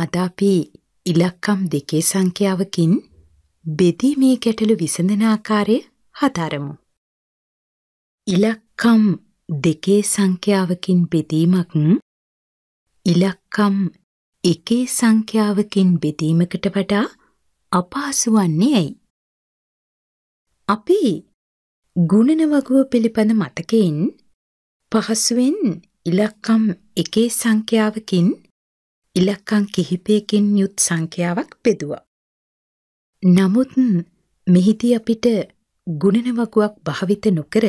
අද අපි ඉලක්කම් දෙකේ සංඛ්‍යාවකින් බෙදී මේ ගැටලු විසඳන ආකාරය හදාරමු. ඉලක්කම් දෙකේ සංඛ්‍යාවකින් බෙදීමක් ඉලක්කම් එකේ සංඛ්‍යාවකින් බෙදීමකට වඩා අපහසු වන්නේ ඇයි? අපි ගුණන වගුව පිළිබඳ මතකයෙන් පහසුවෙන් ඉලක්කම් එකේ සංඛ්‍යාවකින් ඉලක්කම් කිහිපයකින් යුත් සංඛ්‍යාවක් බෙදුවා. නමුත් මෙහිදී අපිට ගුණන වගුවක් භාවිත නොකර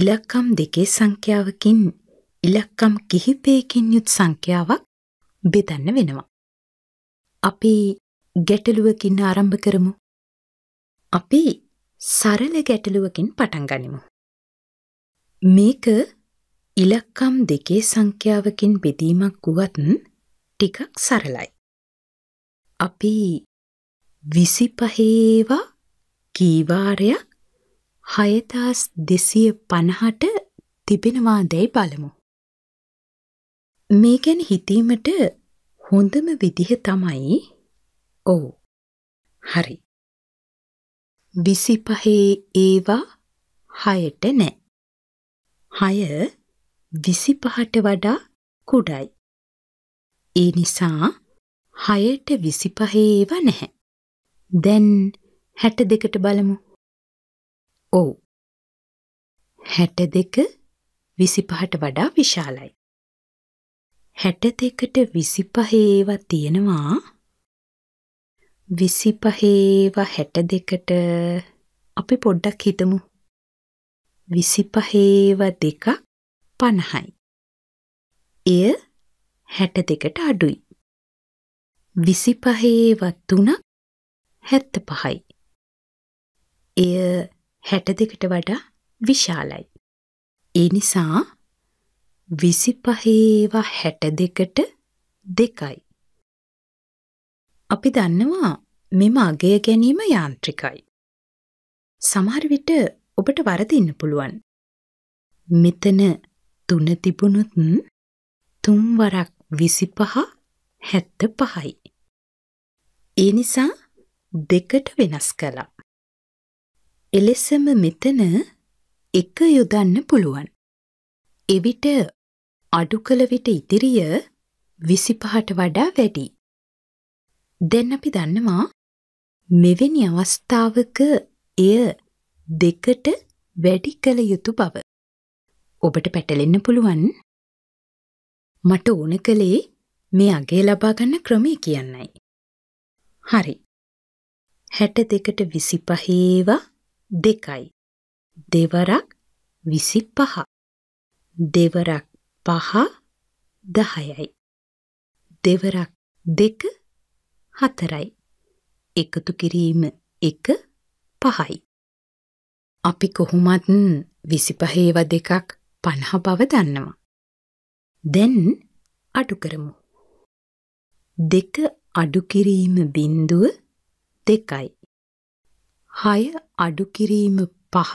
ඉලක්කම් දෙකේ සංඛ්‍යාවකින් ඉලක්කම් කිහිපයකින් යුත් සංඛ්‍යාවක් බෙදන්න වෙනවා. අපි ගැටලුවකින් ආරම්භ කරමු. අපි සරල ගැටලුවකින් පටන් ගනිමු. මේක ඉලක්කම් දෙකේ සංඛ්‍යාවකින් බෙදීමක් වුවත් ටිකක් සරලයි. අපි විසිපහේවා කීවාරයක් හයතාස් දෙසිය පණහට තිබෙනවා දැයි බලමු. මේ ගැන හිතීමට හොඳම විදිහ තමයි ඔව් හරි. විසිපහේ ඒවා හයට නෑ. හය විසිපහට වඩා කුඩයි. ඒ නිසා හයට විසිපහේව නැහැ. දැන් හැට දෙකට බලමු. ඔව්. හැට දෙක විසිපහට වඩා විශාලයි. හැට දෙකට විසිපහේව තියෙනවා විසිපහේව හැට දෙකට අපි පොඩ්ඩක් හිතමු විසිපහේව දෙක පණහයි එය හැට දෙකට අඩුයි. විසිපහේවත් තුනක් හැත්ත පහයි. එය හැට දෙකට වඩා විශාලයි. ඒ නිසා විසිපහේවා හැට දෙකට දෙකයි. අපි දන්නවා මෙම අගය ගැනීම යාන්ත්‍රිකයි. සමහර විට ඔබට වරදින්න පුළුවන්. මෙතන තුන තිබුණොත් තුන්වරක් විසිපහ හැත්ත පහයි. ඒ නිසා දෙකට වෙනස් කළා. එලෙසම මෙතන එක යොදන්න පුළුවන්. එවිට අඩු කළ විට ඉතිරිය විසිපහට වඩා වැඩි. දැන් අපි දන්නවා මෙවැනි අවස්ථාවක එය දෙකට වැඩි කළ යුතු බව. ඔබට පැටලෙන්න පුළුවන් මට ඕන කළේ මේ අගේ ලබාගන්න ක්‍රමය කියන්නයි. හරි. හැට දෙකට විසිපහේවා දෙකයි. දෙවරක් විසි පහ. දෙවරක් පහ දහයයි. දෙවරක් දෙක හතරයි. එකතු කිරීම එක පහයි. අපි කොහොමත් විසිපහේව දෙකක් පණහ බව දන්නවා. දැන් අඩු කරමු. දෙක අඩුකිරීම බින්දුව දෙකයි. හය අඩුකිරීම පහ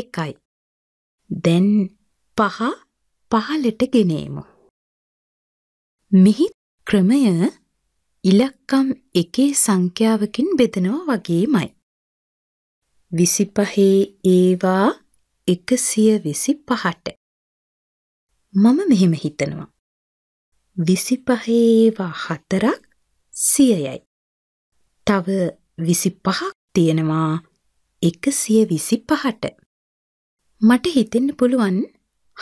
එකයි. දැන් පහ පහලට ගෙනේමු. මෙහි ක්‍රමය ඉලක්කම් එකේ සංඛ්‍යාවකින් බෙදනවා වගේමයි. විසිපහේ ඒවා එකසිය විසි පහට. මම මෙහෙම හිතනවා. විසිපහේවා හතරක් සියයයි. තව විසි පහක් තියෙනවා එක සිය විසි පහට. මට හිතෙන්න පුළුවන්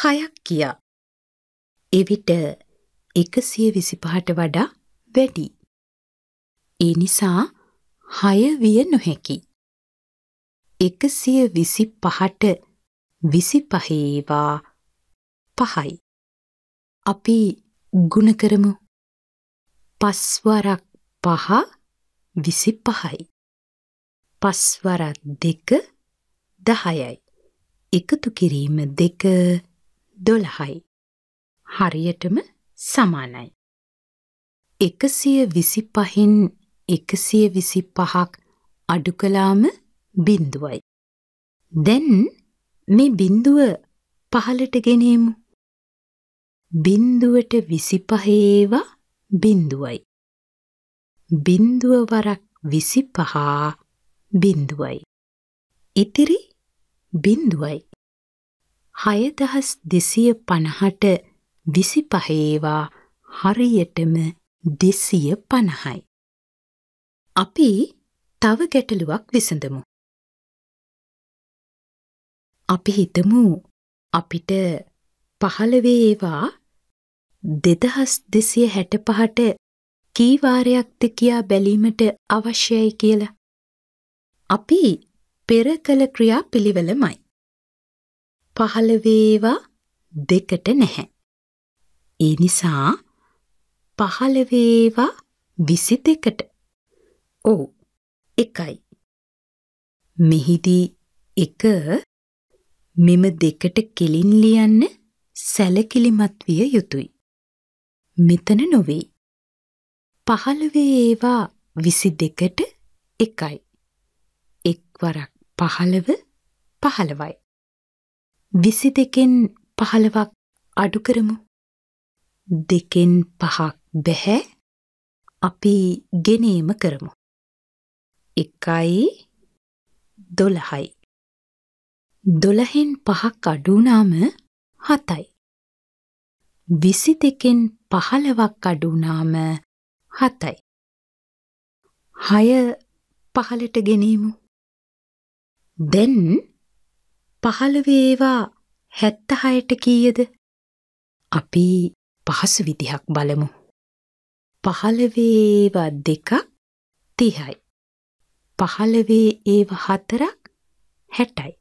හයක් කියා. එවිට එක සිය විසි පහට වඩා වැඩි. ඒ නිසා හය විය නොහැකි. එකසිය විසි පහට විසි පහේවා පහයි. අපි ගුණ කරමු. පස්වරක් පහ විසි පහයි. පස්වරත් දෙක දහයයි. එකතු කිරීම දෙක දොළහයි. හරියටම සමානයි. එකසිය විසි පහෙන් එකසිය විසි පහක් අඩු කලාම බින්දුවයි. දැන් මේ බින්දුව පහලට ගෙනේමු. බින්දුවට විසිපහේවා බින්දුවයි. බින්දුව වරක් විසිපහා බින්දුවයි. ඉතිරි බින්දුවයි. හයදහස් දෙසිය පණහට විසිපහේවා හරියටම දෙසිය පණහයි. අපි තව ගැටලුවක් විසඳමු. අපි හිතමු අපිට පහළවේවා දෙදහස් දෙසිය හැට පහට කීවාරයක්ද කියා බැලීමට අවශ්‍යයි කියලා. අපි පෙර කළ ක්‍රියා පිළිවෙලමයි. පහළ වේවා දෙකට නැහැ. ඒ නිසා පහළ වේවා 22කට. ඔව්. එකයි. මෙහිදී එක මෙම දෙකට කෙලින් ලියන්න සැලකිලිමත් විය යුතුය. මෙතන නොවේ. පහළවේ ඒවා විසි දෙකට එකයි. එක්වරක් පහළව පහළවයි. විසි දෙකෙන් පහළවක් අඩු කරමු. දෙකෙන් පහක් බැහැ අපි ගෙනේම කරමු. එකයි දොළහයි. දොළහෙන් පහක් අඩුනාම හතයි. විසි දෙකෙන් පහළවක් අඩුනාම හතයි. හය පහලට ගෙනීමු. දැන් පහළවේවා හැත්ත හයට කීයද අපි පහසු විදිහක් බලමු. පහළවේවා දෙකක් තිහයි. පහළවේ ඒව හතරක් හැටයි.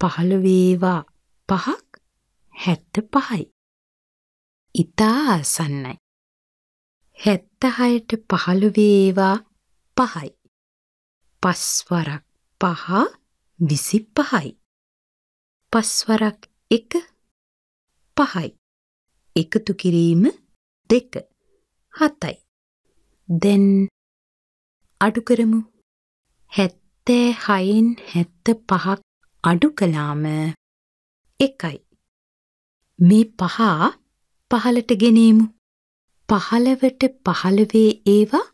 පහළවේවා පහක් හැත්ත පහයි. ඉතා ආසන්නයි. හැත්තහයට පහළුවේවා පහයි. පස්වරක් පහ විසි පහයි. පස්වරක් එක පහයි. එකතු කිරීම දෙක හතයි. දැන් අඩු කරමු. හැත්තෑ හයෙන් හැත්ත පහක් අඩු කලාම එකයි. මේ පහා පහළට ගෙනේමු. පහළවට පහළවේ ඒවා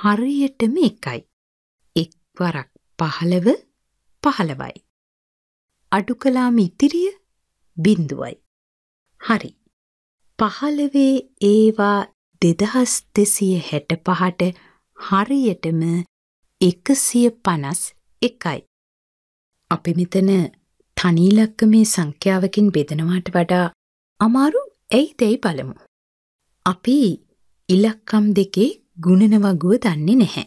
හරියටම එකයි. එක්වරක් පහළව පහළවයි. අඩු කළාම ඉතිරිය බිඳුවයි. හරි. පහළවේ ඒවා දෙදහස් දෙසිය හැට පහට හරියටම එකසිය පනස් එකයි. අපි මෙතන තනීලක්ක මේ සංඛ්‍යාවකින් බෙදනවාට වඩා අමාරු ඇයි තෙයි පළමු. අපි ඉලක්කම් දෙකේ ගුණන වගුව දන්නේ නැහැ.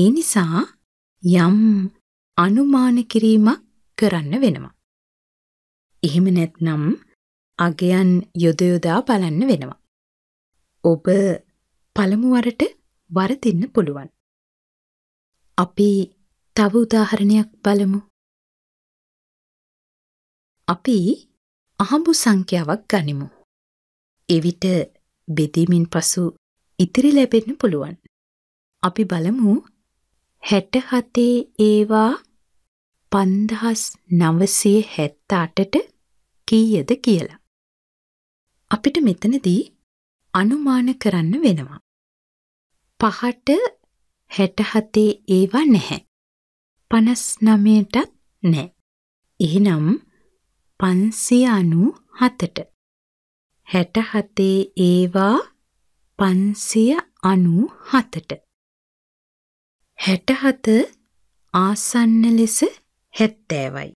ඒ නිසා යම් අනුමාන කිරීමක් කරන්න වෙනවා. එහෙම නැත්නම් අගයන් යොදයොදා බලන්න වෙනවා. ඔබ පළමුවරට වරදින්න පුළුවන්. අපි තව උදාහරණයක් බලමු. අපි අහඹු සංඛ්‍යාවක් ගනිමු. එවිට බෙදීමෙන් පසු ඉතිරි ලැබෙන්න පුළුවන්. අපි බලමු හැට හතේ ඒවා පන්දහස් නවසය හැත්ත අටට කීයද කියලා. අපිට මෙතනදී අනුමාන කරන්න වෙනවා. පහට හැටහතේ ඒවා නැහැ. පනස් නමයටත් නෑ. එහෙනම් පන්සිය අනු හතට. හැටහතේ ඒවා පන්සිය අනු හතට. හැටහත ආසන්න ලෙස හැත්තෑවයි.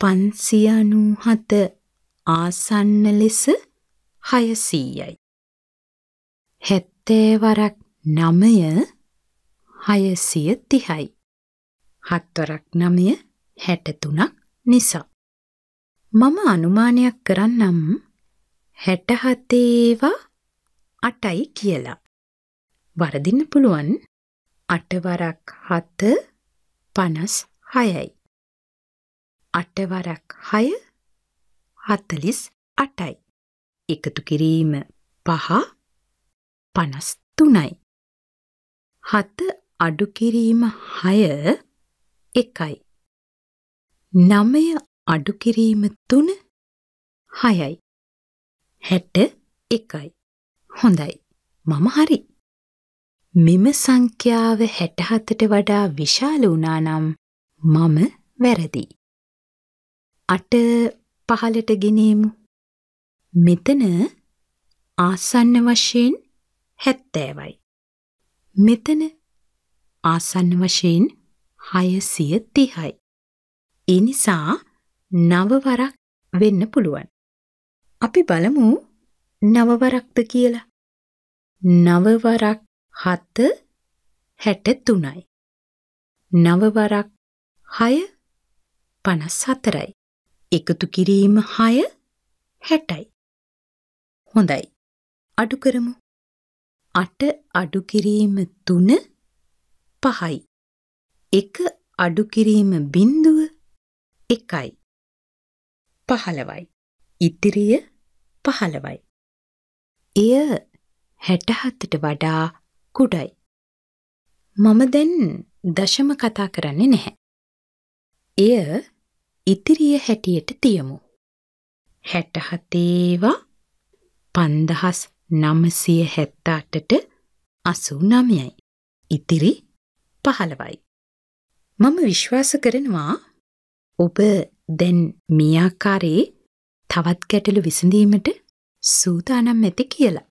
පන්සියනූ හත ආසන්න ලෙස හයසීයයි. හැත්තෑවරක් නමය හයසිය තිහයි. හත්වරක් නමය හැටතුනක් නිසා. මම අනුමානයක් කරන්නම් හැටහතේවා අටයි කියලා. වරදින්න පුළුවන් අටවරක් හත පනස් හයයි. අටවරක් හය හත්තලිස් අටයි. එකතු කිරීම පහ පනස් තුනයි. හත අඩු කිරීම හය එකයි. නමය අඩු කිරීම තුන හයයි. හැට එකයි. හොඳයි. මම හරි. මෙම සංඛ්‍යාව හැටහතට වඩා විශාල වුණානම් මම වැරදි. අට පහලට ගෙනේමු. මෙතන ආසන්න වශයෙන් හැත්තෑවයි. මෙතන ආසන්න වශයෙන් හයසිය තිහයි. එනිසා නවවරක් වෙන්න පුළුවන්. අපි බලමු නවවරක්ද කියලා. නවවරක් හත හැට තුනයි. නවවරක් හය පනස් හතරයි. එකතු කිරීම හය හැටයි. හොඳයි. අඩු කරමු. අට අඩු කිරීම තුන පහයි. එක අඩු කිරීම බින්දුව එකයි. පහළවයි. ඉතිරිය පහළවයි. එය හැටහත්තට වඩා කුඩයි. මම දැන් දශම කතා කරන්නේ නැහැ. එය ඉතිරිය හැටියට තියමු. හැටහතේවා පන්දහස් නමසය හැත්තාටට අසු නමයයි. ඉතිරි පහළවයි. මම විශ්වාස කරනවා ඔබ දැන් මේ ආකාරයේ තවත් ගැටලු විසඳීමට සූදානම් ඇති කියලා.